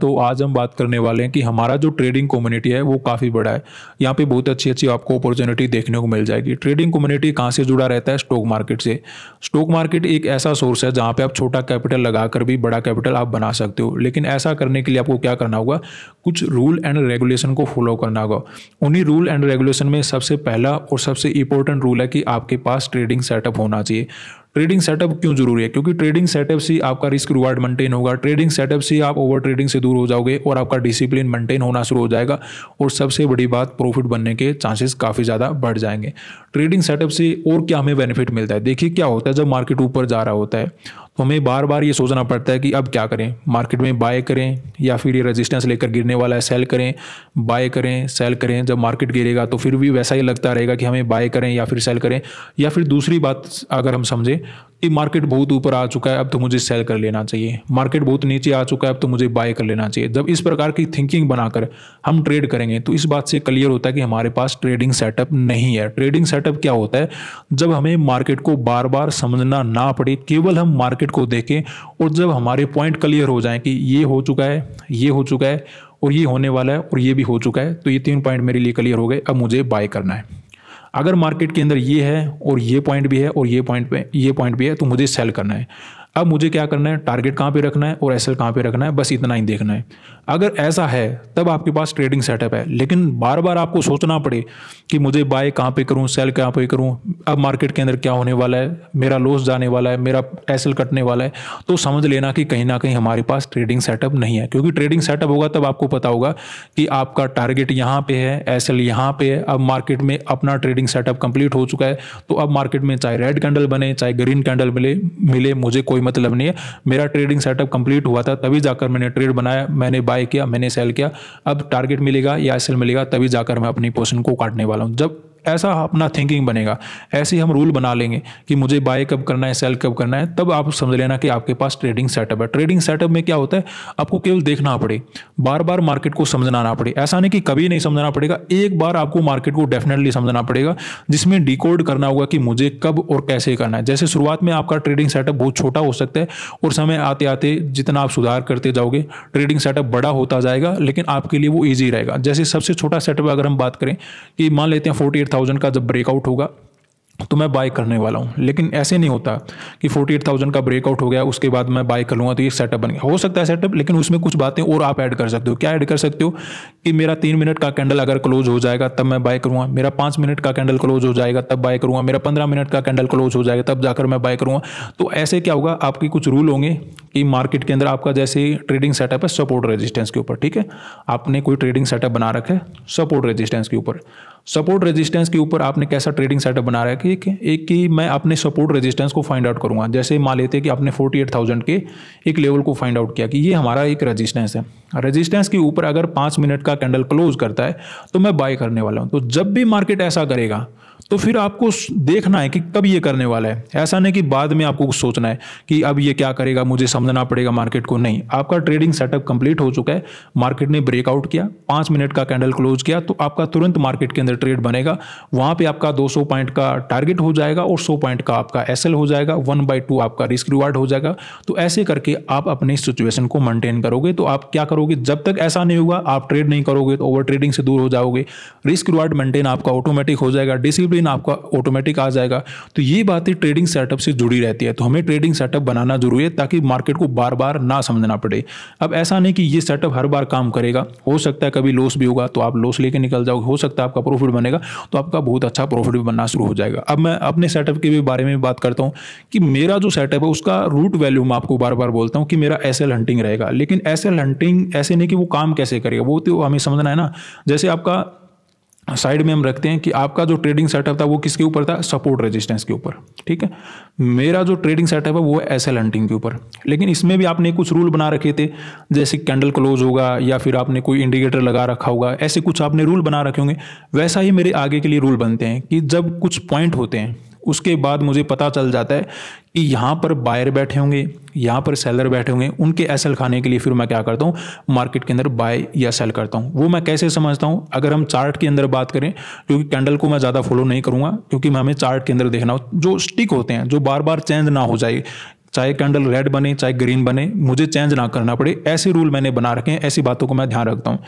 तो आज हम बात करने वाले हैं कि हमारा जो ट्रेडिंग कम्युनिटी है वो काफ़ी बड़ा है यहाँ पे बहुत अच्छी अच्छी आपको अपॉर्चुनिटी देखने को मिल जाएगी ट्रेडिंग कम्युनिटी कहाँ से जुड़ा रहता है स्टॉक मार्केट से स्टॉक मार्केट एक ऐसा सोर्स है जहाँ पे आप छोटा कैपिटल लगाकर भी बड़ा कैपिटल आप बना सकते हो लेकिन ऐसा करने के लिए आपको क्या करना होगा कुछ रूल एंड रेगुलेशन को फॉलो करना होगा उन्हीं रूल एंड रेगुलेशन में सबसे पहला और सबसे इंपॉर्टेंट रूल है कि आपके पास ट्रेडिंग सेटअप होना चाहिए ट्रेडिंग सेटअप क्यों जरूरी है क्योंकि ट्रेडिंग सेटअप से आपका रिस्क रिवार्ड मेंटेन होगा ट्रेडिंग सेटअप से आप ओवर ट्रेडिंग से दूर हो जाओगे और आपका डिसिप्लिन मेंटेन होना शुरू हो जाएगा और सबसे बड़ी बात प्रॉफिट बनने के चांसेस काफ़ी ज़्यादा बढ़ जाएंगे ट्रेडिंग सेटअप से और क्या हमें बेनिफिट मिलता है देखिए क्या होता है जब मार्केट ऊपर जा रहा होता है तो हमें बार बार ये सोचना पड़ता है कि अब क्या करें मार्केट में बाय करें या फिर ये रेजिस्टेंस लेकर गिरने वाला है सेल करें बाय करें सेल करें जब मार्केट गिरेगा तो फिर भी वैसा ही लगता रहेगा कि हमें बाय करें या फिर सेल करें या फिर दूसरी बात अगर हम समझें ये मार्केट बहुत ऊपर आ चुका है अब तो मुझे सेल कर लेना चाहिए मार्केट बहुत नीचे आ चुका है अब तो मुझे बाय कर लेना चाहिए जब इस प्रकार की थिंकिंग बनाकर हम ट्रेड करेंगे तो इस बात से क्लियर होता है कि हमारे पास ट्रेडिंग सेटअप नहीं है ट्रेडिंग सेटअप क्या होता है जब हमें मार्केट को बार बार समझना ना पड़े केवल हम मार्केट को देखें और जब हमारे पॉइंट क्लियर हो जाए कि ये हो चुका है ये हो चुका है और ये होने वाला है और ये भी हो चुका है तो ये तीन पॉइंट मेरे लिए क्लियर हो गए अब मुझे बाय करना है अगर मार्केट के अंदर ये है और ये पॉइंट भी है और ये पॉइंट पे ये पॉइंट भी है तो मुझे सेल करना है अब मुझे क्या करना है टारगेट कहाँ पे रखना है और एसएल कहाँ पे रखना है बस इतना ही देखना है अगर ऐसा है तब आपके पास ट्रेडिंग सेटअप है लेकिन बार बार आपको सोचना पड़े कि मुझे बाय कहाँ पे करूँ सेल कहाँ पे करूँ अब मार्केट के अंदर क्या होने वाला है मेरा लॉस जाने वाला है मेरा एसल कटने वाला है तो समझ लेना कि कहीं ना कहीं हमारे पास ट्रेडिंग सेटअप नहीं है क्योंकि ट्रेडिंग सेटअप होगा तब आपको पता होगा कि आपका टारगेट यहाँ पे है एसल यहाँ पे है अब मार्केट में अपना ट्रेडिंग सेटअप कंप्लीट हो चुका है तो अब मार्केट में चाहे रेड कैंडल बने चाहे ग्रीन कैंडल मिले मिले मुझे कोई मतलब नहीं है मेरा ट्रेडिंग सेटअप कंप्लीट हुआ था तभी जाकर मैंने ट्रेड बनाया मैंने बाय किया मैंने सेल किया अब टारगेट मिलेगा या सेल मिलेगा तभी जाकर मैं अपनी पोर्शन को काटने वाला हूँ जब ऐसा अपना थिंकिंग बनेगा ऐसे हम रूल बना लेंगे कि मुझे बाय कब करना है सेल कब करना है तब आप समझ लेना कि आपके पास ट्रेडिंग सेटअप है ट्रेडिंग सेटअप में क्या होता है आपको केवल देखना पड़े बार बार मार्केट को समझना ना पड़े ऐसा नहीं कि कभी नहीं समझना पड़ेगा एक बार आपको मार्केट को डेफिनेटली समझना पड़ेगा जिसमें डिकोड करना होगा कि मुझे कब और कैसे करना है जैसे शुरुआत में आपका ट्रेडिंग सेटअप बहुत छोटा हो सकता है और समय आते आते जितना आप सुधार करते जाओगे ट्रेडिंग सेटअप बड़ा होता जाएगा लेकिन आपके लिए वो ईजी रहेगा जैसे सबसे छोटा सेटअप अगर हम बात करें कि मान लेते हैं फोर्टी 48,000 का जब ब्रेकआउट होगा तो मैं बाय करने वाला हूँ लेकिन ऐसे नहीं होता कि फोर्टी एट थाउजेंड का ब्रेकआउट हो गया उसके बाद मैं बाय कर लूँगा तो ये सेटअप बन गया हो सकता है सेटअप लेकिन उसमें कुछ बातें और आप ऐड कर सकते हो क्या ऐड कर सकते हो कि मेरा तीन मिनट का कैंडल अगर क्लोज हो जाएगा तब मैं बाय करूँगा मेरा पाँच मिनट का कैंडल क्लोज हो जाएगा तब बाय करूँगा मेरा पंद्रह मिनट का कैंडल क्लोज हो जाएगा तब जाकर मैं बाय करूँगा तो ऐसे क्या होगा आपके कुछ रूल होंगे कि मार्केट के अंदर आपका जैसे ट्रेडिंग सेटअप है सपोर्ट रेजिस्टेंस के ऊपर ठीक है आपने कोई ट्रेडिंग सेटअप बना रखा है सपोर्ट रेजिस्टेंस के ऊपर सपोर्ट रेजिस्टेंस के ऊपर आपने कैसा ट्रेडिंग सेटअप बना रहा है कि एक कि मैं अपने सपोर्ट रेजिस्टेंस को फाइंड आउट करूंगा जैसे मान लेते हैं कि आपने 48,000 के एक लेवल को फाइंड आउट किया कि ये हमारा एक रेजिस्टेंस है रेजिस्टेंस के ऊपर अगर पाँच मिनट का कैंडल क्लोज करता है तो मैं बाय करने वाला हूँ तो जब भी मार्केट ऐसा करेगा तो फिर आपको देखना है कि कब ये करने वाला है ऐसा नहीं कि बाद में आपको सोचना है कि अब ये क्या करेगा मुझे समझना पड़ेगा मार्केट को नहीं आपका ट्रेडिंग सेटअप कंप्लीट हो चुका है मार्केट ने ब्रेकआउट किया पाँच मिनट का कैंडल क्लोज किया तो आपका तुरंत मार्केट के अंदर ट्रेड बनेगा वहाँ पर आपका दो पॉइंट का टारगेट हो जाएगा और सौ पॉइंट का आपका एस हो जाएगा वन बाई टू आपका रिस्क रिवार्ड हो जाएगा तो ऐसे करके आप अपने सिचुएशन को मेंटेन करोगे तो आप क्या करोगे जब तक ऐसा नहीं होगा आप ट्रेड नहीं करोगे तो ओवर ट्रेडिंग से दूर हो जाओगे रिस्क रिवार्ड मेंटेन आपका ऑटोमेटिक हो जाएगा डिसी रिसीव इन आपका ऑटोमेटिक आ जाएगा तो ये बातें ट्रेडिंग सेटअप से जुड़ी रहती है तो हमें ट्रेडिंग सेटअप बनाना जरूरी है ताकि मार्केट को बार बार ना समझना पड़े अब ऐसा नहीं कि ये सेटअप हर बार काम करेगा हो सकता है कभी लॉस भी होगा तो आप लॉस लेके निकल जाओगे हो सकता है आपका प्रॉफिट बनेगा तो आपका बहुत अच्छा प्रॉफिट भी बनना शुरू हो जाएगा अब मैं अपने सेटअप के भी बारे में बात करता हूँ कि मेरा जो सेटअप है उसका रूट वैल्यू मैं आपको बार बार बोलता हूँ कि मेरा एस एल हंटिंग रहेगा लेकिन एस एल हंटिंग ऐसे नहीं कि वो काम कैसे करेगा वो तो हमें समझना है ना जैसे आपका साइड में हम रखते हैं कि आपका जो ट्रेडिंग सेटअप था वो किसके ऊपर था सपोर्ट रेजिस्टेंस के ऊपर ठीक है मेरा जो ट्रेडिंग सेटअप है वो है एस एल हंटिंग के ऊपर लेकिन इसमें भी आपने कुछ रूल बना रखे थे जैसे कैंडल क्लोज होगा या फिर आपने कोई इंडिकेटर लगा रखा होगा ऐसे कुछ आपने रूल बना रखे होंगे वैसा ही मेरे आगे के लिए रूल बनते हैं कि जब कुछ पॉइंट होते हैं उसके बाद मुझे पता चल जाता है कि यहाँ पर बायर बैठे होंगे यहाँ पर सेलर बैठे होंगे उनके एसल खाने के लिए फिर मैं क्या करता हूँ मार्केट के अंदर बाय या सेल करता हूँ वो मैं कैसे समझता हूँ अगर हम चार्ट के अंदर बात करें क्योंकि कैंडल को मैं ज़्यादा फॉलो नहीं करूँगा क्योंकि मैं हमें चार्ट के अंदर देखना हो जो स्टिक होते हैं जो बार बार चेंज ना हो जाए चाहे कैंडल रेड बने चाहे ग्रीन बने मुझे चेंज ना करना पड़े ऐसे रूल मैंने बना रखे हैं ऐसी बातों को मैं ध्यान रखता हूँ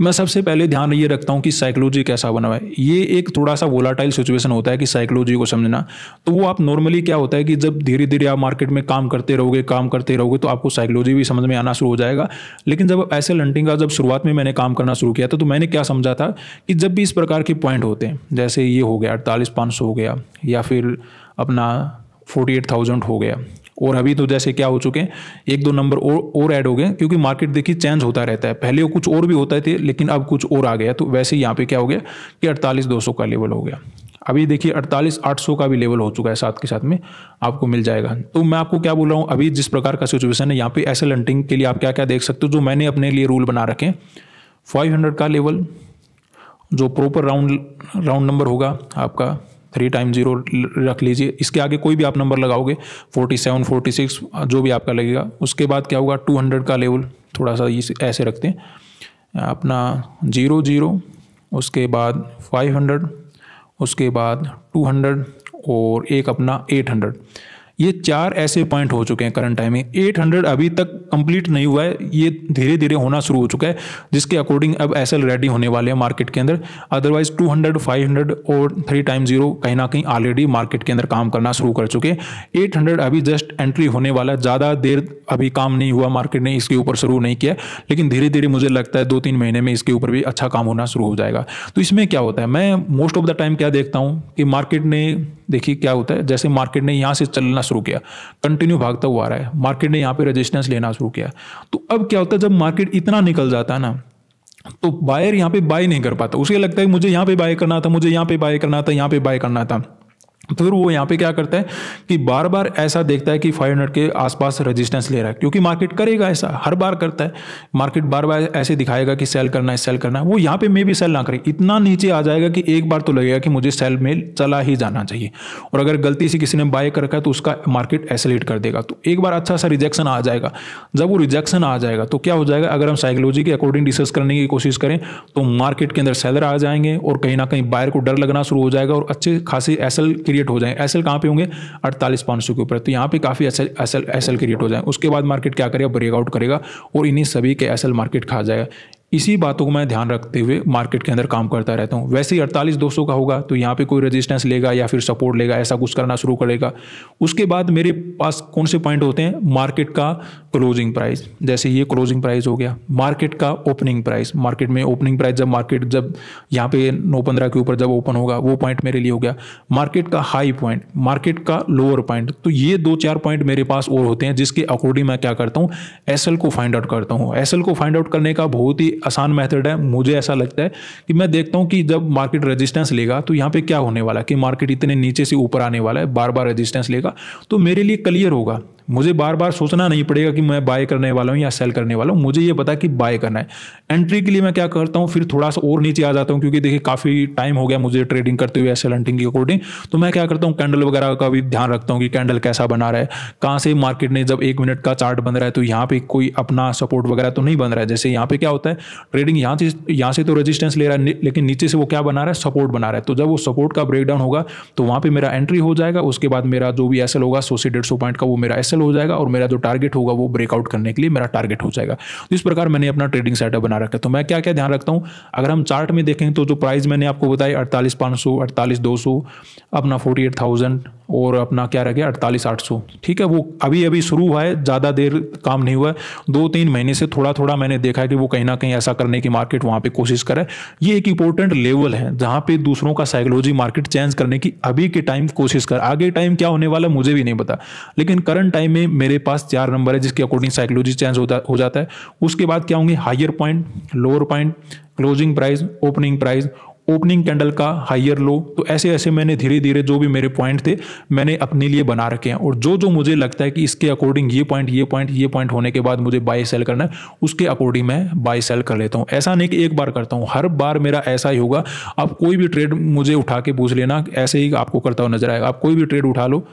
मैं सबसे पहले ध्यान ये रखता हूँ कि साइकोलॉजी कैसा बना हुआ है ये एक थोड़ा सा वोलाटाइल सिचुएशन होता है कि साइकोलॉजी को समझना तो वो आप नॉर्मली क्या होता है कि जब धीरे धीरे आप मार्केट में काम करते रहोगे काम करते रहोगे तो आपको साइकोलॉजी भी समझ में आना शुरू हो जाएगा लेकिन जब ऐसे लंटिंग का जब शुरुआत में मैंने काम करना शुरू किया था तो मैंने क्या समझा था कि जब भी इस प्रकार के पॉइंट होते हैं जैसे ये हो गया अड़तालीस पाँच हो गया या फिर अपना फोर्टी एट थाउजेंड हो गया और अभी तो जैसे क्या हो चुके हैं एक दो नंबर और और ऐड हो गए क्योंकि मार्केट देखिए चेंज होता रहता है पहले वो कुछ और भी होता थे लेकिन अब कुछ और आ गया तो वैसे यहाँ पे क्या हो गया कि अड़तालीस दो का लेवल हो गया अभी देखिए अड़तालीस आठ सौ का भी लेवल हो चुका है साथ के साथ में आपको मिल जाएगा तो मैं आपको क्या बोल रहा हूँ अभी जिस प्रकार का सिचुएशन है यहाँ पे एस लंटिंग के लिए आप क्या क्या देख सकते हो जो मैंने अपने लिए रूल बना रखे फाइव हंड्रेड का लेवल जो प्रॉपर राउंड राउंड नंबर होगा आपका थ्री टाइम जीरो रख लीजिए इसके आगे कोई भी आप नंबर लगाओगे फोर्टी सेवन फोर्टी सिक्स जो भी आपका लगेगा उसके बाद क्या होगा टू हंड्रेड का लेवल थोड़ा सा इस ऐसे रखते हैं अपना जीरो जीरो उसके बाद फाइव हंड्रेड उसके बाद टू हंड्रेड और एक अपना एट हंड्रेड ये चार ऐसे पॉइंट हो चुके हैं करंट टाइम में 800 अभी तक कंप्लीट नहीं हुआ है ये धीरे धीरे होना शुरू हो चुका है जिसके अकॉर्डिंग अब एस रेडी होने वाले हैं मार्केट के अंदर अदरवाइज 200, 500 और थ्री टाइम जीरो कहीं ना कहीं ऑलरेडी मार्केट के अंदर काम करना शुरू कर चुके हैं एट अभी जस्ट एंट्री होने वाला है ज़्यादा देर अभी काम नहीं हुआ मार्केट ने इसके ऊपर शुरू नहीं किया लेकिन धीरे धीरे मुझे लगता है दो तीन महीने में इसके ऊपर भी अच्छा काम होना शुरू हो जाएगा तो इसमें क्या होता है मैं मोस्ट ऑफ द टाइम क्या देखता हूँ कि मार्केट ने देखिए क्या होता है जैसे मार्केट ने यहाँ से चलना शुरू किया कंटिन्यू भागता हुआ आ रहा है मार्केट ने यहाँ पे रेजिस्टेंस लेना शुरू किया तो अब क्या होता है जब मार्केट इतना निकल जाता है ना तो बायर यहाँ पे बाय नहीं कर पाता उसे लगता है मुझे यहाँ पे बाय करना था मुझे यहाँ पे बाय करना था यहाँ पे बाय करना था तो फिर वो यहाँ पे क्या करता है कि बार बार ऐसा देखता है कि 500 के आसपास रेजिस्टेंस ले रहा है क्योंकि मार्केट करेगा ऐसा हर बार करता है मार्केट बार बार ऐसे दिखाएगा कि सेल करना है सेल करना है वो यहाँ पे मे भी सेल ना करे इतना नीचे आ जाएगा कि एक बार तो लगेगा कि मुझे सेल में चला ही जाना चाहिए और अगर गलती से किसी ने बाय कर रखा है तो उसका मार्केट एसलेट कर देगा तो एक बार अच्छा सा रिजेक्शन आ जाएगा जब वो रिजेक्शन आ जाएगा तो क्या हो जाएगा अगर हम साइकोलॉजी के अकॉर्डिंग डिस्कस करने की कोशिश करें तो मार्केट के अंदर सेलर आ जाएंगे और कहीं ना कहीं बायर को डर लगना शुरू हो जाएगा और अच्छे खासी एसल क्रिएट हो जाए एस एल कहाँ पर होंगे अड़तालीस पाँच सौ के ऊपर तो यहाँ पर काफ़ी S L S L S L create हो जाए उसके बाद मार्केट क्या करेगा ब्रेकआउट करेगा और इन्हीं सभी के एस एल मार्केट खा जाएगा इसी बातों को मैं ध्यान रखते हुए मार्केट के अंदर काम करता रहता हूँ वैसे ही अड़तालीस दो का होगा तो यहाँ पे कोई रेजिस्टेंस लेगा या फिर सपोर्ट लेगा ऐसा कुछ करना शुरू करेगा उसके बाद मेरे पास कौन से पॉइंट होते हैं मार्केट का क्लोजिंग प्राइस जैसे ये क्लोजिंग प्राइस हो गया मार्केट का ओपनिंग प्राइस मार्केट में ओपनिंग प्राइस जब मार्केट जब यहाँ पे नौ पंद्रह के ऊपर जब ओपन होगा वो पॉइंट मेरे लिए हो गया मार्केट का हाई पॉइंट मार्केट का लोअर पॉइंट तो ये दो चार पॉइंट मेरे पास और होते हैं जिसके अकॉर्डिंग मैं क्या करता हूँ एस को फाइंड आउट करता हूँ एस को फाइंड आउट करने का बहुत ही आसान मेथड है मुझे ऐसा लगता है कि मैं देखता हूँ कि जब मार्केट रेजिस्टेंस लेगा तो यहाँ पे क्या होने वाला है कि मार्केट इतने नीचे से ऊपर आने वाला है बार बार रेजिस्टेंस लेगा तो मेरे लिए क्लियर होगा मुझे बार बार सोचना नहीं पड़ेगा कि मैं बाय करने वाला हूँ या सेल करने वाला हूँ मुझे ये पता कि बाय करना है एंट्री के लिए मैं क्या करता हूँ फिर थोड़ा सा और नीचे आ जाता हूँ क्योंकि देखिए काफ़ी टाइम हो गया मुझे ट्रेडिंग करते हुए एस हंटिंग के अकॉर्डिंग तो मैं क्या करता हूँ कैंडल वगैरह का भी ध्यान रखता हूँ कि कैंडल कैसा बना रहा है कहाँ से मार्केट ने जब एक मिनट का चार्ट बन रहा है तो यहाँ पर कोई अपना सपोर्ट वगैरह तो नहीं बन रहा है जैसे यहाँ पर क्या होता है ट्रेडिंग यहाँ से यहाँ से तो रजिस्टेंस ले रहा है लेकिन नीचे से वो क्या बना रहा है सपोर्ट बना रहा है तो जब वो सपोर्ट का ब्रेकडाउन होगा तो वहाँ पर मेरा एंट्री हो जाएगा उसके बाद मेरा जो भी एस होगा सौ से डेढ़ पॉइंट का वो मेरा एस एक्सेल हो जाएगा और मेरा जो टारगेट होगा वो ब्रेकआउट करने के लिए मेरा टारगेट हो जाएगा तो इस प्रकार मैंने अपना ट्रेडिंग सेटअप बना रखा तो मैं क्या क्या ध्यान रखता हूँ अगर हम चार्ट में देखें तो जो प्राइस मैंने आपको बताया अड़तालीस पाँच सौ अड़तालीस दो सौ अपना फोर्टी एट थाउजेंड और अपना क्या रह गया अड़तालीस आठ सौ ठीक है वो अभी अभी शुरू हुआ है ज़्यादा देर काम नहीं हुआ है दो तीन महीने से थोड़ा थोड़ा मैंने देखा है कि वो कहीं ना कहीं ऐसा करने की मार्केट वहाँ पर कोशिश करे ये एक इंपॉर्टेंट लेवल है जहाँ पे दूसरों का साइकोलॉजी मार्केट चेंज करने की अभी के टाइम कोशिश कर आगे टाइम क्या होने वाला मुझे भी नहीं पता लेकिन करंट टाइम पीआई में मेरे पास चार नंबर है जिसके अकॉर्डिंग साइकोलॉजी चेंज होता हो जाता है उसके बाद क्या होंगे higher point lower point closing price opening price opening candle का हाइयर लो तो ऐसे ऐसे मैंने धीरे धीरे जो भी मेरे पॉइंट थे मैंने अपने लिए बना रखे हैं और जो जो मुझे लगता है कि इसके अकॉर्डिंग ये पॉइंट ये पॉइंट ये पॉइंट होने के बाद मुझे बाय सेल करना है उसके अकॉर्डिंग मैं बाय सेल कर लेता हूँ ऐसा नहीं कि एक बार करता हूँ हर बार मेरा ऐसा ही होगा आप कोई भी ट्रेड मुझे उठा के पूछ लेना ऐसे ही आपको करता हुआ नजर आएगा आप कोई भी ट्रेड उठा लो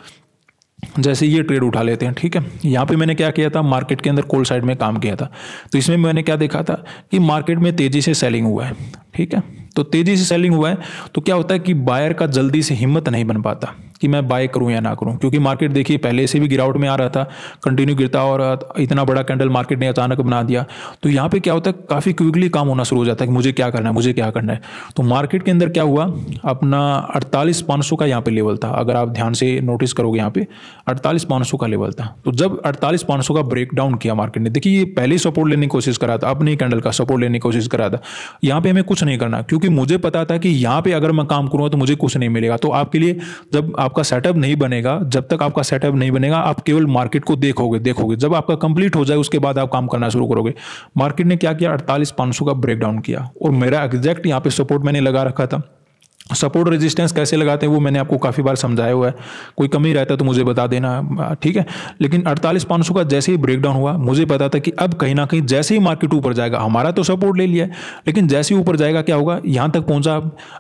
जैसे ये ट्रेड उठा लेते हैं ठीक है यहाँ पे मैंने क्या किया था मार्केट के अंदर कोल साइड में काम किया था तो इसमें मैंने क्या देखा था कि मार्केट में तेज़ी से सेलिंग हुआ है ठीक है तो तेज़ी से सेलिंग हुआ है तो क्या होता है कि बायर का जल्दी से हिम्मत नहीं बन पाता कि मैं बाय करूं या ना करूं क्योंकि मार्केट देखिए पहले से भी गिरावट में आ रहा था कंटिन्यू गिरता और इतना बड़ा कैंडल मार्केट ने अचानक बना दिया तो यहाँ पे क्या होता है काफ़ी क्विकली काम होना शुरू हो जाता है कि मुझे क्या करना है मुझे क्या करना है तो मार्केट के अंदर क्या हुआ अपना अड़तालीस पाँच का यहाँ पर लेवल था अगर आप ध्यान से नोटिस करोगे यहाँ पर अड़तालीस पाँच का लेवल था तो जब अड़तालीस पाँच का ब्रेक डाउन किया मार्केट ने देखिए ये पहले सपोर्ट लेने की कोशिश करा था अपने कैंडल का सपोर्ट लेने की कोशिश करा था यहाँ पर हमें कुछ नहीं करना क्योंकि क्योंकि मुझे पता था कि यहाँ पे अगर मैं काम करूँगा तो मुझे कुछ नहीं मिलेगा तो आपके लिए जब आपका सेटअप नहीं बनेगा जब तक आपका सेटअप नहीं बनेगा आप केवल मार्केट को देखोगे देखोगे जब आपका कंप्लीट हो जाए उसके बाद आप काम करना शुरू करोगे मार्केट ने क्या किया अड़तालीस पाँच का ब्रेकडाउन किया और मेरा एग्जैक्ट यहाँ पे सपोर्ट मैंने लगा रखा था सपोर्ट रेजिस्टेंस कैसे लगाते हैं वो मैंने आपको काफ़ी बार समझाया हुआ है कोई कमी रहता है तो मुझे बता देना ठीक है लेकिन अड़तालीस पाँच का जैसे ही ब्रेकडाउन हुआ मुझे पता था कि अब कहीं ना कहीं जैसे ही मार्केट ऊपर जाएगा हमारा तो सपोर्ट ले लिया है लेकिन जैसे ही ऊपर जाएगा क्या होगा यहाँ तक पहुँचा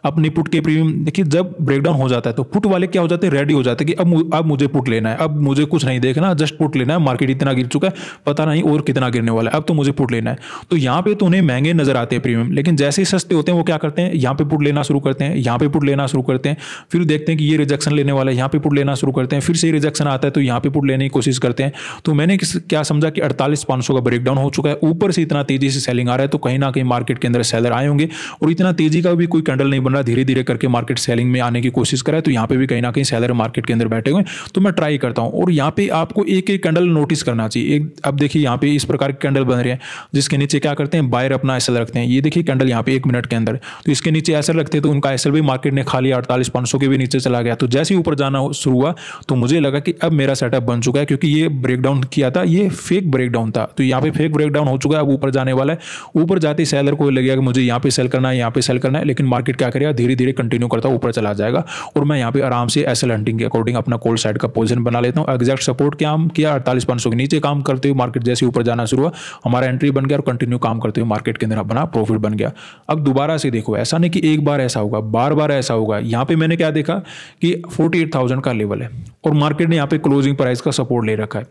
अपनी पुट के प्रीमियम देखिए जब ब्रेकडाउन हो जाता है तो पुट वाले क्या हो जाते हैं रेडी हो जाते हैं कि अब अब मुझे पुट लेना है अब मुझे कुछ नहीं देखना जस्ट पुट लेना है मार्केट इतना गिर चुका है पता नहीं और कितना गिरने वाला है अब तो मुझे पुट लेना है तो यहाँ पर तो उन्हें महंगे नजर आते हैं प्रीमियम लेकिन जैसे ही सस्ते होते हैं वो क्या करते हैं यहाँ पर पुट लेना शुरू करते हैं यहाँ पे पुट लेना शुरू करते हैं फिर देखते हैं कि ये रिजेक्शन लेने वाला है यहाँ पे पुट लेना शुरू करते हैं फिर से रिजेक्शन आता है तो यहाँ पे पुट लेने की कोशिश करते हैं तो मैंने क्या समझा कि अड़तालीस पाँच का ब्रेकडाउन हो चुका है ऊपर से इतना तेजी से सेलिंग आ रहा है तो कहीं ना कहीं मार्केट के अंदर सेलर आए होंगे और इतना तेजी का भी कोई कैंडल नहीं बन रहा धीरे धीरे करके मार्केट सेलिंग में आने की कोशिश करा है तो यहाँ पे भी कहीं ना कहीं सेलर मार्केट के अंदर बैठे हुए तो मैं ट्राई करता हूँ और यहाँ पे आपको एक एक कैंडल नोटिस करना चाहिए एक अब देखिए यहाँ पे इस प्रकार के कैंडल बन रहे हैं जिसके नीचे क्या करते हैं बायर अपना एसल रखते हैं ये देखिए कैंडल यहाँ पे एक मिनट के अंदर तो इसके नीचे एसल रखते हैं तो उनका एसल भी भी मार्केट ने खाली अड़तालीस पाँच के भी नीचे चला गया तो जैसे ही ऊपर जाना शुरू हुआ तो मुझे लगा कि अब मेरा सेटअप बन चुका है क्योंकि ये ब्रेकडाउन किया था ये फेक ब्रेकडाउन था तो यहाँ पे फेक ब्रेकडाउन हो चुका है अब ऊपर जाने वाला है ऊपर जाते सेलर को लगेगा कि मुझे यहाँ पे सेल करना है यहाँ पे सेल करना है लेकिन मार्केट क्या करेगा धीरे धीरे कंटिन्यू करता ऊपर चला जाएगा और मैं यहाँ पे आराम से एस हंटिंग के अकॉर्डिंग अपना कोल्ड साइड का पोजिशन बना लेता हूँ एग्जैक्ट सपोर्ट क्या हम किया अड़तालीस पाँच के नीचे काम करते हुए मार्केट जैसे ऊपर जाना शुरू हुआ हमारा एंट्री बन गया और कंटिन्यू काम करते हुए मार्केट के अंदर अपना प्रॉफिट बन गया अब दोबारा से देखो ऐसा नहीं कि एक बार ऐसा होगा बार बार बार ऐसा होगा यहाँ पे मैंने क्या देखा कि 48,000 का लेवल है और मार्केट ने यहाँ पे क्लोजिंग प्राइस का सपोर्ट ले रखा है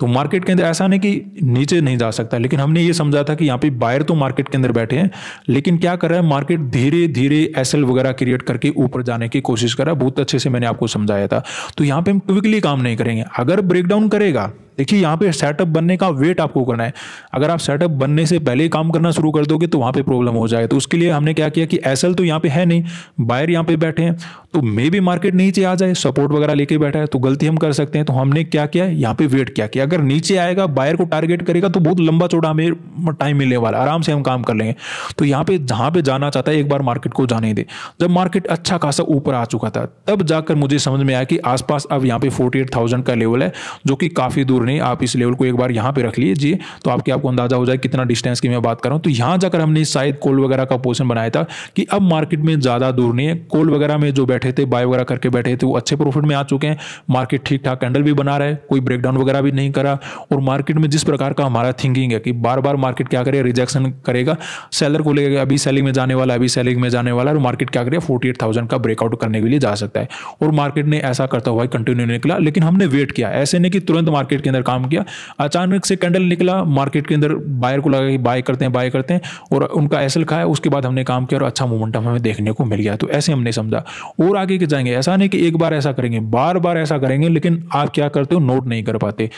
तो मार्केट के अंदर ऐसा नहीं कि नीचे नहीं जा सकता लेकिन हमने ये समझा था कि यहाँ पे बायर तो मार्केट के अंदर बैठे हैं लेकिन क्या कर रहा है मार्केट धीरे धीरे एस वगैरह क्रिएट करके ऊपर जाने की कोशिश कर रहा है बहुत अच्छे से मैंने आपको समझाया था तो यहाँ पर हम क्विकली काम नहीं करेंगे अगर ब्रेकडाउन करेगा देखिए यहाँ पे सेटअप बनने का वेट आपको करना है अगर आप सेटअप बनने से पहले ही काम करना शुरू कर दोगे तो वहाँ पे प्रॉब्लम हो जाएगा तो उसके लिए हमने क्या किया कि एस तो यहाँ पे है नहीं बायर यहाँ पे बैठे हैं तो मे भी मार्केट नीचे आ जाए सपोर्ट वगैरह लेके बैठा है तो तो गलती हम कर सकते हैं तो हमने क्या किया यहाँ पे वेट क्या किया अगर नीचे आएगा बायर को टारगेट करेगा तो बहुत लंबा चौड़ा हमें टाइम मिलने वाला आराम से हम काम कर लेंगे तो यहाँ पे जहाँ पे जाना चाहता है एक बार मार्केट को जाने दे जब मार्केट अच्छा खासा ऊपर आ चुका था तब जाकर मुझे समझ में आया कि आसपास अब यहाँ पे फोर्टी का लेवल है जो कि काफ़ी दूर नहीं आप इस लेवल को एक बार यहाँ पे रख लीजिए तो आपके आपको अंदाजा हो जाए कितना डिस्टेंस की मैं बात कर रहा हूँ तो यहाँ जाकर हमने शायद कोल वगैरह का पोर्शन बनाया था कि अब मार्केट में ज़्यादा दूर नहीं है कोल वगैरह में जो बैठे थे बाय वगैरह करके बैठे थे वो अच्छे प्रॉफिट में आ चुके हैं मार्केट ठीक ठाक कैंडल भी बना रहा है कोई ब्रेकडाउन वगैरह भी नहीं करा और मार्केट में जिस प्रकार का हमारा थिंकिंग है कि बार बार मार्केट क्या करे रिजेक्शन करेगा सेलर को लेकर अभी सेलिंग में जाने वाला अभी सेलिंग में जाने वाला और मार्केट क्या करे फोर्टी एट थाउजेंड का ब्रेकआउट करने के लिए जा सकता है और मार्केट ने ऐसा करता हुआ कंटिन्यू निकला लेकिन हमने वेट किया ऐसे नहीं कि तुरंत मार्केट के अंदर काम किया अचानक से कैंडल निकला मार्केट के अंदर बायर को लगा कि बाय करते हैं बाय करते हैं और उनका एसल खाया उसके बाद हमने काम किया और अच्छा मोमेंटम हमें देखने को मिल गया तो ऐसे हमने समझा और आगे के जाएंगे ऐसा नहीं कि एक बार ऐसा करेंगे बार बार ऐसा अच्छा करेंगे लेकिन आप क्या करते हो नोट नहीं कर पाते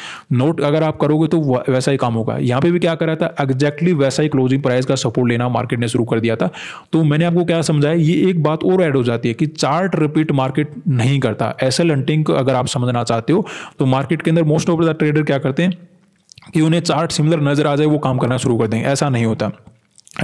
नोट अगर आप करोगे तो वैसा ही काम होगा यहाँ पे भी क्या करा था एग्जैक्टली वैसा ही क्लोजिंग प्राइस का सपोर्ट लेना मार्केट ने शुरू कर दिया था तो मैंने आपको क्या समझाया ये एक बात और ऐड हो जाती है कि चार्ट रिपीट मार्केट नहीं करता ऐसे लंटिंग अगर आप समझना चाहते हो तो मार्केट के अंदर मोस्ट ऑफ द ट्रेडर क्या करते हैं कि उन्हें चार्ट सिमिलर नजर आ जाए वो काम करना शुरू कर देंगे ऐसा नहीं होता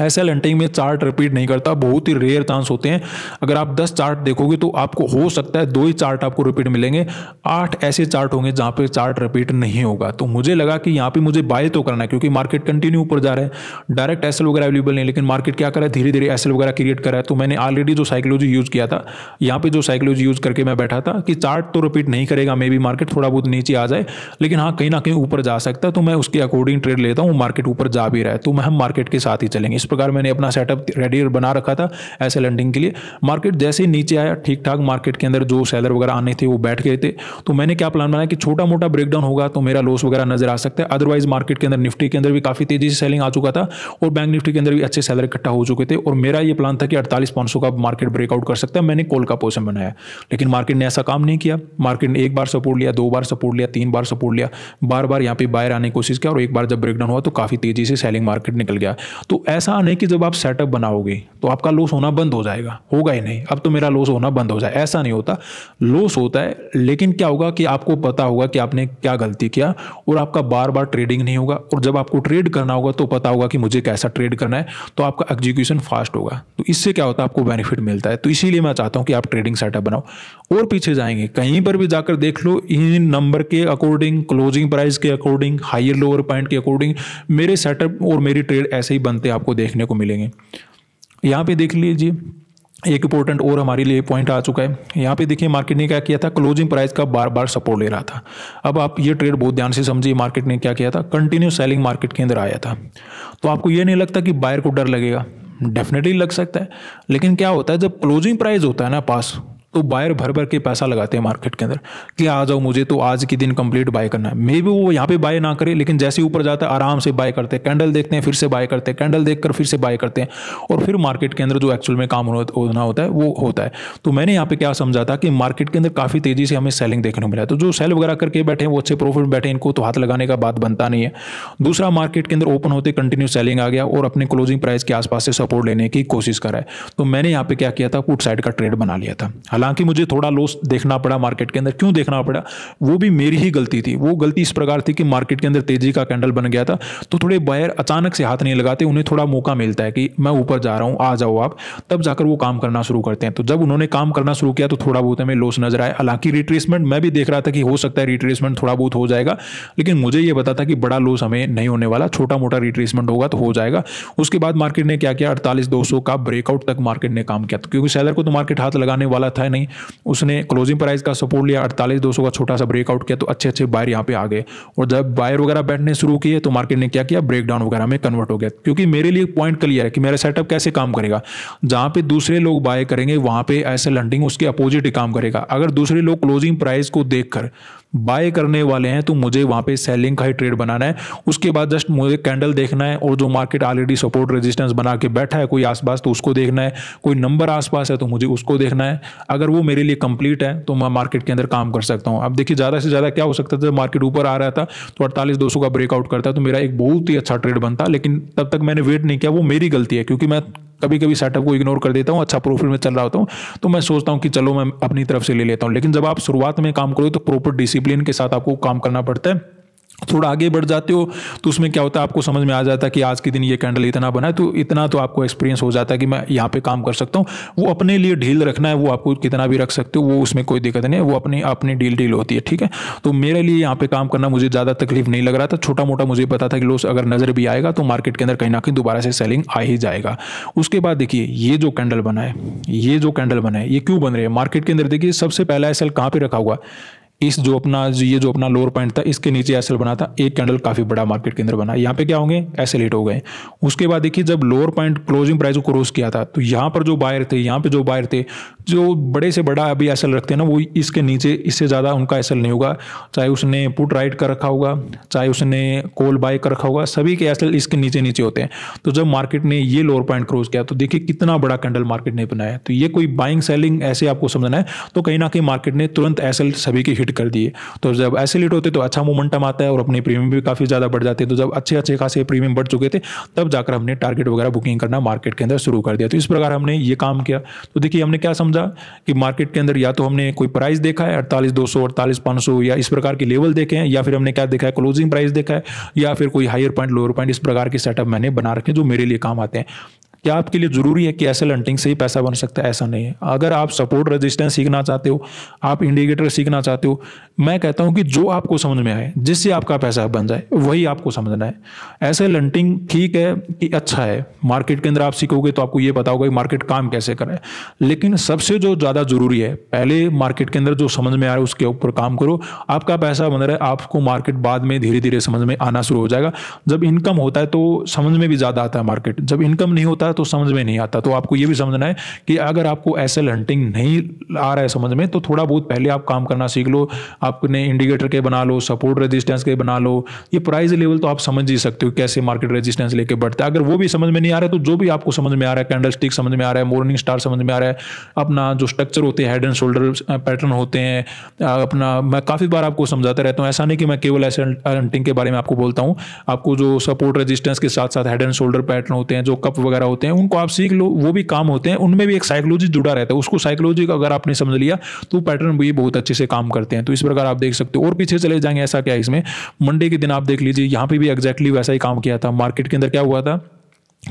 ऐसे लंटिंग में चार्ट रिपीट नहीं करता बहुत ही रेयर चांस होते हैं अगर आप 10 चार्ट देखोगे तो आपको हो सकता है दो ही चार्ट आपको रिपीट मिलेंगे आठ ऐसे चार्ट होंगे जहां पे चार्ट रिपीट नहीं होगा तो मुझे लगा कि यहाँ पे मुझे बाय तो करना है क्योंकि मार्केट कंटिन्यू ऊपर जा रहा है डायरेक्ट एसल वगैरह अवेलेबल नहीं लेकिन मार्केट क्या करा है धीरे धीरे एसल वगैरह क्रिएट करा है तो मैंने ऑलरेडी जो साइकोलॉजी यूज़ किया था यहाँ पर जो साइकोलॉजी यूज़ करके मैं बैठा था कि चार्ट तो रिपीट नहीं करेगा मे बी मार्केट थोड़ा बहुत नीचे आ जाए लेकिन हाँ कहीं ना कहीं ऊपर जा सकता है तो मैं उसके अकॉर्डिंग ट्रेड लेता हूँ मार्केट ऊपर जा भी रहा है तो हम मार्केट के साथ ही चलेंगे लैंडिंग इस प्रकार मैंने अपना सेटअप रेडी बना रखा था ऐसे लैंडिंग के लिए मार्केट जैसे ही नीचे आया ठीक ठाक मार्केट के अंदर जो सेलर वगैरह आने थे वो बैठ गए थे तो मैंने क्या प्लान बनाया कि छोटा मोटा ब्रेकडाउन होगा तो मेरा लॉस वगैरह नजर आ सकता है अदरवाइज मार्केट के अंदर निफ्टी के अंदर भी काफ़ी तेजी से सेलिंग आ चुका था और बैंक निफ्टी के अंदर भी अच्छे सैलर इकट्ठा हो चुके थे और मेरा यह प्लान था कि अड़तालीस सौ का मार्केट ब्रेकआउट कर सकता है मैंने कॉल का पोजिशन बनाया लेकिन मार्केट ने ऐसा काम नहीं किया मार्केट ने एक बार सपोर्ट लिया दो बार सपोर्ट लिया तीन बार सपोर्ट लिया बार बार यहाँ पे बाहर आने की कोशिश किया और एक बार जब ब्रेकडाउन हुआ तो काफ़ी तेजी से सेलिंग मार्केट निकल गया तो ऐसा ऐसा नहीं कि जब आप सेटअप बनाओगे तो आपका लॉस होना बंद हो जाएगा होगा ही नहीं अब तो मेरा लॉस होना बंद हो जाए ऐसा नहीं होता लॉस होता है लेकिन क्या होगा कि आपको पता होगा कि आपने क्या गलती किया और आपका बार बार ट्रेडिंग नहीं होगा और जब आपको ट्रेड करना होगा तो पता होगा कि मुझे कैसा ट्रेड करना है तो आपका एग्जीक्यूशन फास्ट होगा तो इससे क्या होता है आपको बेनिफिट मिलता है तो इसीलिए मैं चाहता हूँ कि आप ट्रेडिंग सेटअप बनाओ और पीछे जाएंगे कहीं पर भी जाकर देख लो इन नंबर के अकॉर्डिंग क्लोजिंग प्राइस के अकॉर्डिंग हायर लोअर पॉइंट के अकॉर्डिंग मेरे सेटअप और मेरी ट्रेड ऐसे ही बनते आपको देखने को मिलेंगे यहाँ पे देख लीजिए एक इंपॉर्टेंट और हमारे लिए पॉइंट आ चुका है यहाँ पे देखिए मार्केट ने क्या किया था क्लोजिंग प्राइस का बार बार सपोर्ट ले रहा था अब आप ये ट्रेड बहुत ध्यान से समझिए मार्केट ने क्या किया था कंटिन्यू सेलिंग मार्केट के अंदर आया था तो आपको ये नहीं लगता कि बायर को डर लगेगा डेफिनेटली लग सकता है लेकिन क्या होता है जब क्लोजिंग प्राइस होता है ना पास तो बायर भर भर के पैसा लगाते हैं मार्केट के अंदर कि आ जाओ मुझे तो आज के दिन कंप्लीट बाय करना है मे भी वो यहाँ पे बाय ना करे लेकिन जैसे ऊपर जाता है आराम से बाय करते हैं कैंडल देखते हैं फिर से बाय करते हैं कैंडल देखकर फिर से बाय करते हैं और फिर मार्केट के अंदर जो एक्चुअल में काम होना होता है वो होता है तो मैंने यहाँ पे क्या समझा था कि मार्केट के अंदर काफ़ी तेज़ी से हमें सेलिंग देखने को मिला तो जो सेल वगैरह करके बैठे हैं वो अच्छे प्रॉफिट बैठे इनको तो हाथ लगाने का बात बनता नहीं है दूसरा मार्केट के अंदर ओपन होते कंटिन्यू सेलिंग आ गया और अपने क्लोजिंग प्राइस के आसपास से सपोर्ट लेने की कोशिश करा है तो मैंने यहाँ पे क्या किया था पुट साइड का ट्रेड बना लिया था हालांकि मुझे थोड़ा लॉस देखना पड़ा मार्केट के अंदर क्यों देखना पड़ा वो भी मेरी ही गलती थी वो गलती इस प्रकार थी कि मार्केट के अंदर तेजी का कैंडल बन गया था तो थोड़े बायर अचानक से हाथ नहीं लगाते उन्हें थोड़ा मौका मिलता है कि मैं ऊपर जा रहा हूँ आ जाओ आप तब जाकर वो काम करना शुरू करते हैं तो जब उन्होंने काम करना शुरू किया तो थोड़ा बहुत हमें लॉस नजर आया हालांकि रिट्रेसमेंट मैं भी देख रहा था कि हो सकता है रिट्रेसमेंट थोड़ा बहुत हो जाएगा लेकिन मुझे ये पता था कि बड़ा लॉस हमें नहीं होने वाला छोटा मोटा रिट्रेसमेंट होगा तो हो जाएगा उसके बाद मार्केट ने क्या किया अड़तालीस दो का ब्रेकआउट तक मार्केट ने काम किया तो क्योंकि सैलर को तो मार्केट हाथ लगाने वाला था नहीं उसने क्लोजिंग प्राइस का सपोर्ट लिया अड़तालीस दो का छोटा सा ब्रेकआउट किया तो अच्छे अच्छे बायर यहाँ पे आ गए और जब बायर वगैरह बैठने शुरू किए तो मार्केट ने क्या किया ब्रेकडाउन वगैरह में कन्वर्ट हो गया क्योंकि मेरे लिए पॉइंट क्लियर है कि मेरा सेटअप कैसे काम करेगा जहाँ पे दूसरे लोग बाय करेंगे वहाँ पे ऐसे लंडिंग उसके अपोजिट ही काम करेगा अगर दूसरे लोग क्लोजिंग प्राइस को देखकर बाय करने वाले हैं तो मुझे वहाँ पे सेलिंग का ही ट्रेड बनाना है उसके बाद जस्ट मुझे कैंडल देखना है और जो मार्केट ऑलरेडी सपोर्ट रेजिस्टेंस बना के बैठा है कोई आसपास तो उसको देखना है कोई नंबर आसपास है तो मुझे उसको देखना है अगर वो मेरे लिए कंप्लीट है तो मैं मार्केट के अंदर काम कर सकता हूँ अब देखिए ज़्यादा से ज़्यादा क्या हो सकता था जब मार्केट ऊपर आ रहा था तो अड़तालीस दो का ब्रेकआउट करता तो मेरा एक बहुत ही अच्छा ट्रेड बनता लेकिन तब तक मैंने वेट नहीं किया वो मेरी गलती है क्योंकि मैं कभी कभी सेटअप को इग्नोर कर देता हूँ अच्छा प्रॉफिट में चल रहा होता हूँ तो मैं सोचता हूँ कि चलो मैं अपनी तरफ से ले लेता हूँ लेकिन जब आप शुरुआत में काम करो तो प्रॉपर डिसिप्लिन डिसिप्लिन के साथ आपको काम करना पड़ता है थोड़ा आगे बढ़ जाते हो तो उसमें क्या होता है आपको समझ में आ जाता है कि आज के दिन ये कैंडल इतना बना है तो इतना तो आपको एक्सपीरियंस हो जाता है कि मैं यहाँ पे काम कर सकता हूँ वो अपने लिए ढील रखना है वो आपको कितना भी रख सकते हो वो उसमें कोई दिक्कत नहीं है वो अपनी अपनी डील डील होती है ठीक है तो मेरे लिए यहाँ पे काम करना मुझे ज़्यादा तकलीफ नहीं लग रहा था छोटा मोटा मुझे पता था कि लोस अगर नज़र भी आएगा तो मार्केट के अंदर कहीं ना कहीं दोबारा से सेलिंग आ ही जाएगा उसके बाद देखिए ये जो कैंडल बना है ये जो कैंडल बना है ये क्यों बन रही है मार्केट के अंदर देखिए सबसे पहला एसल कहाँ पर रखा हुआ है इस जो अपना जो ये जो अपना लोअर पॉइंट था इसके नीचे एसएल बना था एक कैंडल काफ़ी बड़ा मार्केट के अंदर बना यहाँ पे क्या होंगे एस हो गए उसके बाद देखिए जब लोअर पॉइंट क्लोजिंग प्राइस को क्रॉस किया था तो यहाँ पर जो बायर थे यहाँ पर जो बायर थे जो बड़े से बड़ा अभी एसएल रखते हैं ना वो इसके नीचे इससे ज़्यादा उनका एसएल नहीं होगा चाहे उसने पुट राइट का रखा होगा चाहे उसने कोल बाय का रखा होगा सभी के एसएल इसके नीचे नीचे होते हैं तो जब मार्केट ने ये लोअर पॉइंट क्रॉस किया तो देखिए कितना बड़ा कैंडल मार्केट ने बनाया तो ये कोई बाइंग सेलिंग ऐसे आपको समझना है तो कहीं ना कहीं मार्केट ने तुरंत एसएल सभी के हिट कर दिए तो जब ऐसे लेट होते तो अच्छा मोमेंटम आता है और अपने प्रीमियम भी काफ़ी ज़्यादा बढ़ जाते हैं तो जब अच्छे अच्छे खासे प्रीमियम बढ़ चुके थे तब जाकर हमने टारगेट वगैरह बुकिंग करना मार्केट के अंदर शुरू कर दिया तो इस प्रकार हमने ये काम किया तो देखिए हमने क्या समझा कि मार्केट के अंदर या तो हमने कोई प्राइस देखा है अड़तालीस दो सौ अड़तालीस पाँच सौ या इस प्रकार के लेवल देखे हैं या फिर हमने क्या देखा है क्लोजिंग प्राइस देखा है या फिर कोई हायर पॉइंट लोअर पॉइंट इस प्रकार के सेटअप मैंने बना रखे जो मेरे लिए काम आते हैं क्या आपके लिए ज़रूरी है कि एस हंटिंग से ही पैसा बन सकता है ऐसा नहीं है अगर आप सपोर्ट रेजिस्टेंस सीखना चाहते हो आप इंडिकेटर सीखना चाहते हो मैं कहता हूँ कि जो आपको समझ में आए जिससे आपका पैसा बन जाए वही आपको समझना है ऐसे लंटिंग ठीक है कि अच्छा है मार्केट के अंदर आप सीखोगे तो आपको ये पता होगा कि मार्केट काम कैसे करें लेकिन सबसे जो ज़्यादा ज़रूरी है पहले मार्केट के अंदर जो समझ में आ रहा है उसके ऊपर काम करो आपका पैसा बन रहा है आपको मार्केट बाद में धीरे धीरे समझ में आना शुरू हो जाएगा जब इनकम होता है तो समझ में भी ज़्यादा आता है मार्केट जब इनकम नहीं होता तो समझ में नहीं आता तो आपको ये भी समझना है कि अगर आपको एस एल हंटिंग नहीं आ रहा है समझ में तो थोड़ा बहुत पहले आप काम करना सीख लो आपने इंडिकेटर के बना लो सपोर्ट रेजिस्टेंस के बना लो ये प्राइस लेवल तो आप समझ ही सकते हो कैसे मार्केट रेजिस्टेंस लेके बढ़ते है अगर वो भी समझ में नहीं आ रहा है तो जो भी आपको समझ में आ रहा है कैंडल स्टिक समझ में आ रहा है मॉर्निंग स्टार समझ में आ रहा है अपना जो स्ट्रक्चर होते हैं हेड एंड शोल्डर पैटर्न होते हैं अपना मैं काफ़ी बार आपको समझाता रहता हूँ ऐसा नहीं कि मैं केवल ऐसे हंटिंग के बारे में आपको बोलता हूँ आपको जो सपोर्ट रेजिस्टेंस के साथ साथ हेड एंड शोल्डर पैटर्न होते हैं जो कप वगैरह होते हैं होते हैं उनको आप सीख लो वो भी काम होते हैं उनमें भी एक साइकोलॉजी जुड़ा रहता है उसको साइकोलॉजी अगर आपने समझ लिया तो पैटर्न भी बहुत अच्छे से काम करते हैं तो इस प्रकार आप देख सकते हो और पीछे चले जाएंगे ऐसा क्या इसमें मंडे के दिन आप देख लीजिए यहाँ पे भी एग्जैक्टली वैसा ही काम किया था मार्केट के अंदर क्या हुआ था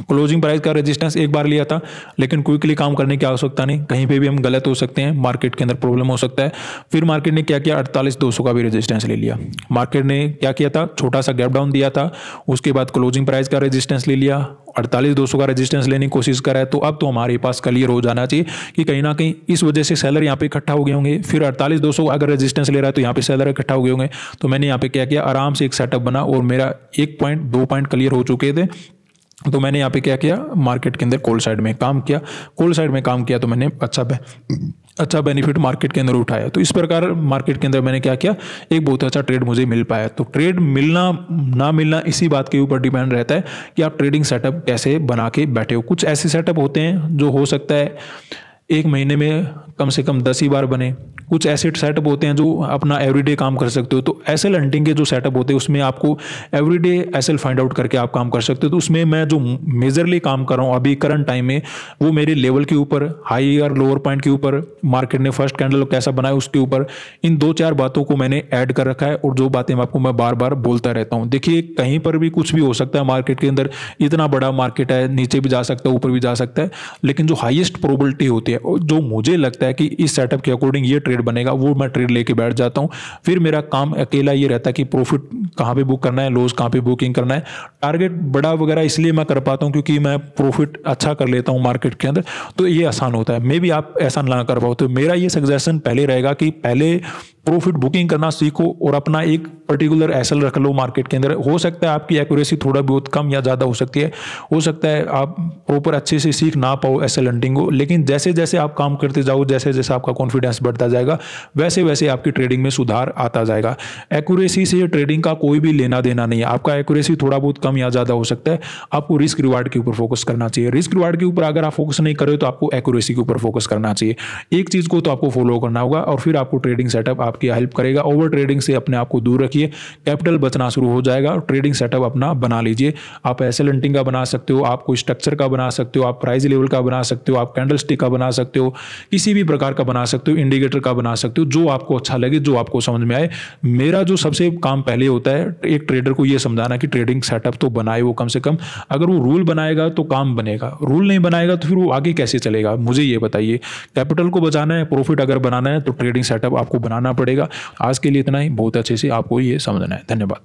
क्लोजिंग प्राइस का रेजिस्टेंस एक बार लिया था लेकिन क्विकली काम करने की आवश्यकता नहीं कहीं पे भी हम गलत हो सकते हैं मार्केट के अंदर प्रॉब्लम हो सकता है फिर मार्केट ने क्या किया अड़तालीस दो का भी रेजिस्टेंस ले लिया मार्केट ने क्या किया था छोटा सा गैप डाउन दिया था उसके बाद क्लोजिंग प्राइस का रजिस्टेंस ले लिया अड़तालीस दो का रेजिस्टेंस लेने की कोशिश करा है तो अब तो हमारे पास क्लियर हो जाना चाहिए कि कहीं ना कहीं इस वजह से सेलर यहाँ पे इकट्ठा हो गए होंगे फिर अड़तालीस दो अगर रेजिस्टेंस ले रहा है तो यहाँ पे सेलर इकट्ठा हो गए होंगे तो मैंने यहाँ पे क्या किया आराम से एक सेटअप बना और मेरा एक पॉइंट दो पॉइंट क्लियर हो चुके थे तो मैंने यहाँ पे क्या किया मार्केट के अंदर कोल साइड में काम किया कोल साइड में काम किया तो मैंने अच्छा बे, अच्छा बेनिफिट मार्केट के अंदर उठाया तो इस प्रकार मार्केट के अंदर मैंने क्या किया एक बहुत अच्छा ट्रेड मुझे मिल पाया तो ट्रेड मिलना ना मिलना इसी बात के ऊपर डिपेंड रहता है कि आप ट्रेडिंग सेटअप कैसे बना के बैठे हो कुछ ऐसे सेटअप होते हैं जो हो सकता है एक महीने में कम से कम दस ही बार बने कुछ ऐसे सेटअप होते हैं जो अपना एवरीडे काम कर सकते हो तो एस एल हंटिंग के जो सेटअप होते हैं उसमें आपको everyday S L find out करके आप काम कर सकते हो तो उसमें मैं जो मेजरली काम कर रहा हूँ अभी करंट टाइम में वो मेरे लेवल के ऊपर हाई और लोअर पॉइंट के ऊपर मार्केट ने फर्स्ट कैंडल कैसा बनाया उसके ऊपर इन दो चार बातों को मैंने ऐड कर रखा है और जो बातें आपको मैं बार बार बोलता रहता हूँ देखिए कहीं पर भी कुछ भी हो सकता है मार्केट के अंदर इतना बड़ा मार्केट है नीचे भी जा सकता है ऊपर भी जा सकता है लेकिन जो हाइएस्ट प्रोबलिटी होती है जो मुझे लगता है कि इस सेटअप के अकॉर्डिंग ये ट्रेड बनेगा वो मैं ट्रेड लेके बैठ जाता हूँ फिर मेरा काम अकेला ये रहता है कि प्रॉफिट कहाँ पे बुक करना है लॉस कहाँ पे बुकिंग करना है टारगेट बड़ा वगैरह इसलिए मैं कर पाता हूँ क्योंकि मैं प्रॉफिट अच्छा कर लेता हूँ मार्केट के अंदर तो ये आसान होता है मे भी आप ऐसा ना कर पाओ तो मेरा ये सजेशन पहले रहेगा कि पहले प्रॉफिट बुकिंग करना सीखो और अपना एक पर्टिकुलर एसल रख लो मार्केट के अंदर हो सकता है आपकी एक्यूरेसी थोड़ा बहुत कम या ज़्यादा हो सकती है हो सकता है आप प्रॉपर अच्छे से सीख ना पाओ एल हंटिंग को लेकिन जैसे जैसे आप काम करते जाओ जैसे जैसे आपका कॉन्फिडेंस बढ़ता जाएगा वैसे वैसे आपकी ट्रेडिंग में सुधार आता जाएगा एक्यूरेसी से ट्रेडिंग का कोई भी लेना देना नहीं है आपका एक्यूरेसी थोड़ा बहुत कम या ज़्यादा हो सकता है आपको रिस्क रिवार्ड के ऊपर फोकस करना चाहिए रिस्क रिवार्ड के ऊपर अगर आप फोकस नहीं करें तो आपको एक्यूरेसी के ऊपर फोकस करना चाहिए एक चीज़ को तो आपको फॉलो करना होगा और फिर आपको ट्रेडिंग सेटअप आप आपकी हेल्प करेगा ओवर ट्रेडिंग से अपने आप को दूर रखिए कैपिटल बचना शुरू हो जाएगा ट्रेडिंग सेटअप अपना बना लीजिए आप ऐसे हंटिंग का बना सकते हो आप कोई स्ट्रक्चर का बना सकते हो आप प्राइस लेवल का बना सकते हो आप कैंडल स्टिक का बना सकते हो किसी भी प्रकार का बना सकते हो इंडिकेटर का बना सकते हो जो आपको अच्छा लगे जो आपको समझ में आए मेरा जो सबसे काम पहले होता है एक ट्रेडर को यह समझाना कि ट्रेडिंग सेटअप तो बनाए वो कम से कम अगर वो रूल बनाएगा तो काम बनेगा रूल नहीं बनाएगा तो फिर वो आगे कैसे चलेगा मुझे ये बताइए कैपिटल को बचाना है प्रॉफिट अगर बनाना है तो ट्रेडिंग सेटअप आपको बनाना पड़ेगा पड़ेगा आज के लिए इतना ही बहुत अच्छे से आपको ये समझना है धन्यवाद